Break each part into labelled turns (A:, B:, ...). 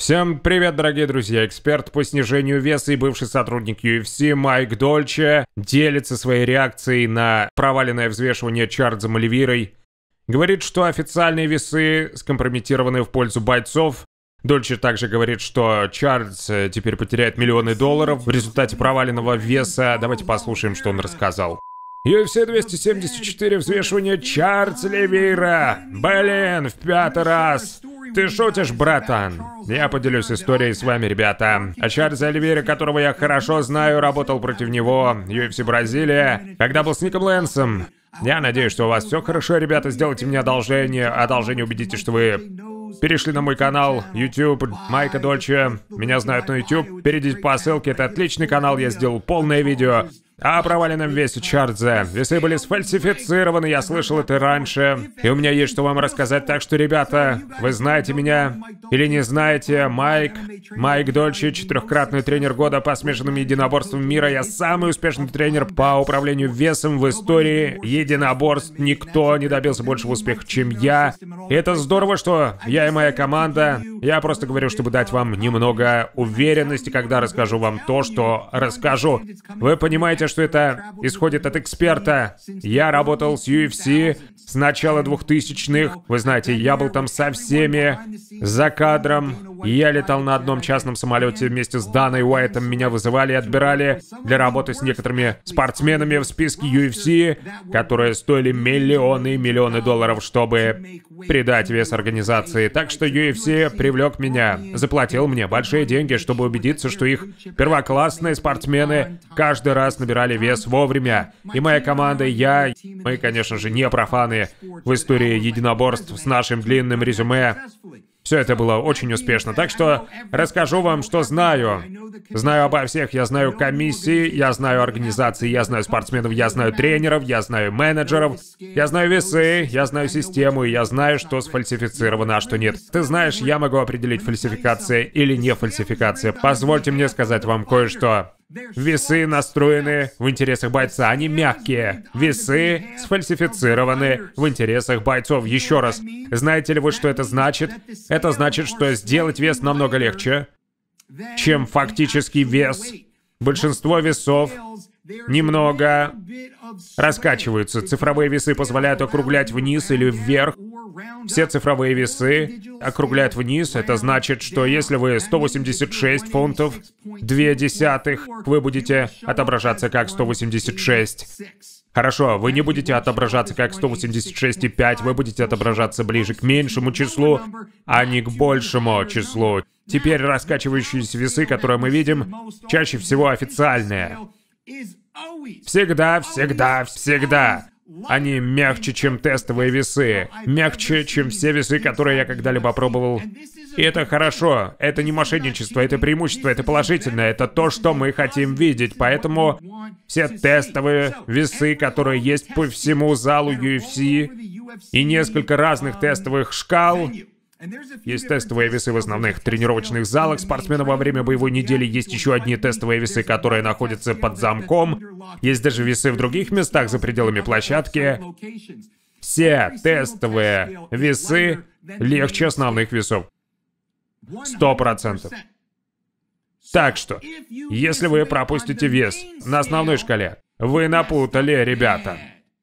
A: Всем привет, дорогие друзья! Эксперт по снижению веса и бывший сотрудник UFC Майк Дольче делится своей реакцией на проваленное взвешивание Чарльзом Оливирой. Говорит, что официальные весы скомпрометированы в пользу бойцов. Дольче также говорит, что Чарльз э, теперь потеряет миллионы долларов в результате проваленного веса. Давайте послушаем, что он рассказал. UFC 274 взвешивание Чарльз Оливира. Блин, в пятый раз. Ты шутишь, братан? Я поделюсь историей с вами, ребята. А Чарльз Оливере, которого я хорошо знаю, работал против него, UFC Бразилия, когда был с Ником Лэнсом. Я надеюсь, что у вас все хорошо, ребята. Сделайте мне одолжение. Одолжение убедите, что вы перешли на мой канал YouTube Майка Дольче. Меня знают на YouTube. Перейдите по ссылке. Это отличный канал. Я сделал полное видео о проваленном весе Чардзе. Весы были сфальсифицированы, я слышал это раньше. И у меня есть что вам рассказать, так что, ребята, вы знаете меня или не знаете, Майк, Майк Дольче, четырехкратный тренер года по смешанным единоборствам мира. Я самый успешный тренер по управлению весом в истории единоборств. Никто не добился большего успеха, чем я. И это здорово, что я и моя команда. Я просто говорю, чтобы дать вам немного уверенности, когда расскажу вам то, что расскажу. Вы понимаете, что это исходит от эксперта. Я работал с UFC с начала 2000-х. Вы знаете, я был там со всеми, за кадром. Я летал на одном частном самолете вместе с Даной Уайтом. Меня вызывали и отбирали для работы с некоторыми спортсменами в списке UFC, которые стоили миллионы и миллионы долларов, чтобы придать вес организации. Так что UFC привлек меня, заплатил мне большие деньги, чтобы убедиться, что их первоклассные спортсмены каждый раз набирают набрали вес вовремя. И моя команда, и я, мы, конечно же, не профаны в истории единоборств с нашим длинным резюме. Все это было очень успешно, так что расскажу вам, что знаю. Знаю обо всех, я знаю комиссии, я знаю организации, я знаю спортсменов, я знаю тренеров, я знаю менеджеров, я знаю весы, я знаю систему, и я знаю, что сфальсифицировано, а что нет. Ты знаешь, я могу определить, фальсификация или не фальсификация. Позвольте мне сказать вам кое-что. Весы настроены в интересах бойца, они мягкие. Весы сфальсифицированы в интересах бойцов. Еще раз, знаете ли вы, что это значит? Это значит, что сделать вес намного легче, чем фактический вес. Большинство весов немного раскачиваются. Цифровые весы позволяют округлять вниз или вверх все цифровые весы округляют вниз. Это значит, что если вы 186 фунтов, 2 десятых, вы будете отображаться как 186. Хорошо, вы не будете отображаться как 186,5, вы будете отображаться ближе к меньшему числу, а не к большему числу. Теперь раскачивающиеся весы, которые мы видим, чаще всего официальные. Всегда, всегда, всегда. Они мягче, чем тестовые весы, мягче, чем все весы, которые я когда-либо пробовал. И это хорошо, это не мошенничество, это преимущество, это положительное, это то, что мы хотим видеть. Поэтому все тестовые весы, которые есть по всему залу UFC, и несколько разных тестовых шкал, есть тестовые весы в основных тренировочных залах. Спортсмены во время боевой недели есть еще одни тестовые весы, которые находятся под замком. Есть даже весы в других местах за пределами площадки. Все тестовые весы легче основных весов. Сто процентов. Так что, если вы пропустите вес на основной шкале, вы напутали, ребята.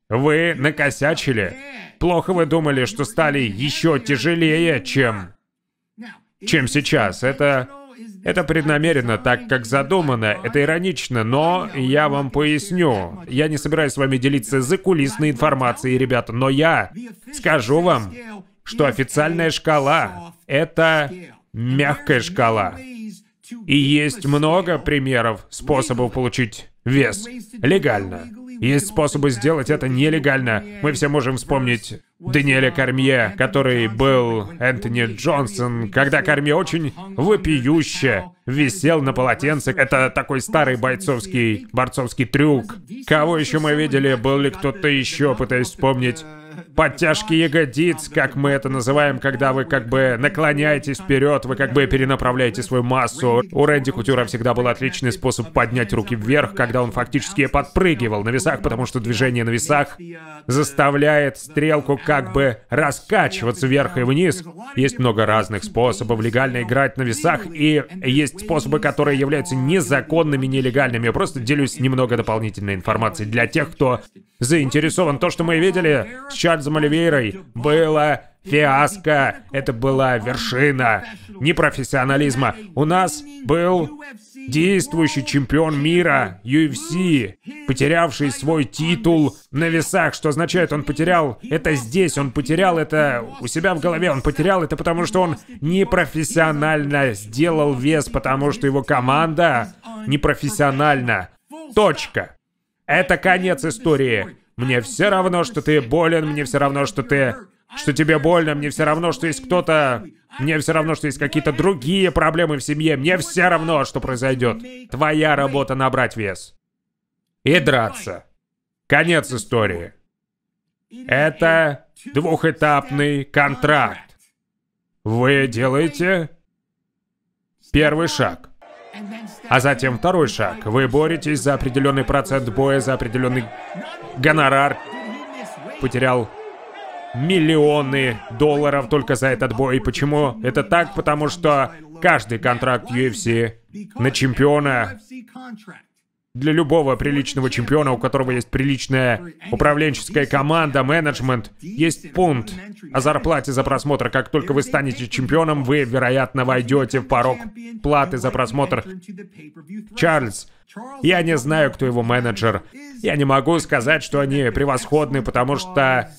A: Вы накосячили. Плохо вы думали, что стали еще тяжелее, чем... чем сейчас. Это... Это преднамеренно, так как задумано, это иронично, но я вам поясню. Я не собираюсь с вами делиться закулисной информацией, ребята, но я скажу вам, что официальная шкала — это мягкая шкала. И есть много примеров способов получить вес легально. Есть способы сделать это нелегально. Мы все можем вспомнить Даниэля Кормье, который был Энтони Джонсон, когда Кормье очень вопиюще висел на полотенце. Это такой старый бойцовский, борцовский трюк. Кого еще мы видели? Был ли кто-то еще? Пытаясь вспомнить подтяжки ягодиц, как мы это называем, когда вы как бы наклоняетесь вперед, вы как бы перенаправляете свою массу. У Рэнди Кутюра всегда был отличный способ поднять руки вверх, когда он фактически подпрыгивал на весах, потому что движение на весах заставляет стрелку как бы раскачиваться вверх и вниз. Есть много разных способов легально играть на весах, и есть способы, которые являются незаконными, нелегальными. Я просто делюсь немного дополнительной информацией для тех, кто заинтересован. То, что мы видели с Чарльзом с Оливейрой было фиаско. Это была вершина непрофессионализма. У нас был действующий чемпион мира UFC, потерявший свой титул на весах. Что означает, он потерял это здесь, он потерял это у себя в голове, он потерял это потому, что он непрофессионально сделал вес, потому что его команда непрофессионально. Точка. Это конец истории. Мне все равно, что ты болен, мне все равно, что ты... Что тебе больно, мне все равно, что есть кто-то... Мне все равно, что есть какие-то другие проблемы в семье. Мне все равно, что произойдет. Твоя работа набрать вес. И драться. Конец истории. Это двухэтапный контракт. Вы делаете первый шаг. А затем второй шаг. Вы боретесь за определенный процент боя, за определенный гонорар. Потерял миллионы долларов только за этот бой. Почему это так? Потому что каждый контракт UFC на чемпиона для любого приличного чемпиона, у которого есть приличная управленческая команда, менеджмент, есть пункт о зарплате за просмотр. Как только вы станете чемпионом, вы, вероятно, войдете в порог платы за просмотр. Чарльз, я не знаю, кто его менеджер. Я не могу сказать, что они превосходны, потому что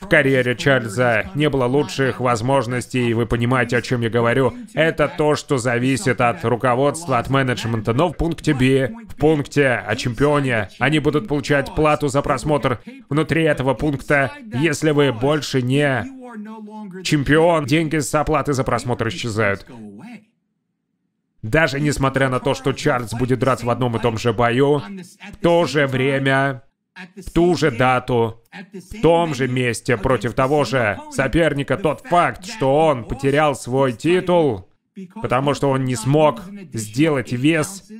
A: в карьере Чарльза не было лучших возможностей, и вы понимаете, о чем я говорю. Это то, что зависит от руководства, от менеджмента. Но в пункте B, в пункте о чемпионе, они будут получать плату за просмотр. Внутри этого пункта, если вы больше не чемпион, деньги с оплаты за просмотр исчезают. Даже несмотря на то, что Чарльз будет драться в одном и том же бою, в то же время в ту же дату, в том же месте против того же соперника тот факт, что он потерял свой титул, потому что он не смог сделать вес,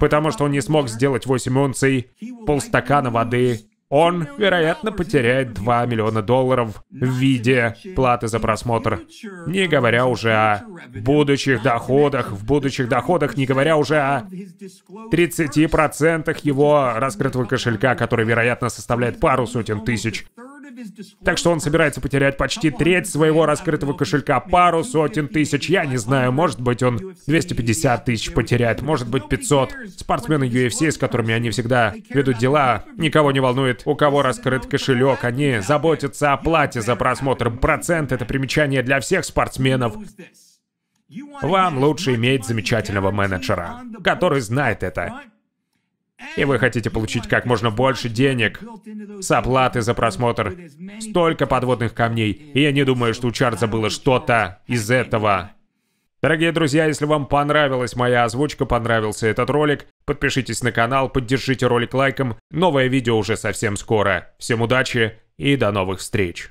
A: потому что он не смог сделать 8 унций, полстакана воды, он, вероятно, потеряет 2 миллиона долларов в виде платы за просмотр. Не говоря уже о будущих доходах, в будущих доходах, не говоря уже о 30% его раскрытого кошелька, который, вероятно, составляет пару сотен тысяч. Так что он собирается потерять почти треть своего раскрытого кошелька, пару сотен тысяч, я не знаю, может быть он 250 тысяч потеряет, может быть 500. Спортсмены UFC, с которыми они всегда ведут дела, никого не волнует, у кого раскрыт кошелек, они заботятся о плате за просмотр. Процент — это примечание для всех спортсменов. Вам лучше иметь замечательного менеджера, который знает это. И вы хотите получить как можно больше денег с оплаты за просмотр. Столько подводных камней. И я не думаю, что у Чарльза было что-то из этого. Дорогие друзья, если вам понравилась моя озвучка, понравился этот ролик, подпишитесь на канал, поддержите ролик лайком. Новое видео уже совсем скоро. Всем удачи и до новых встреч.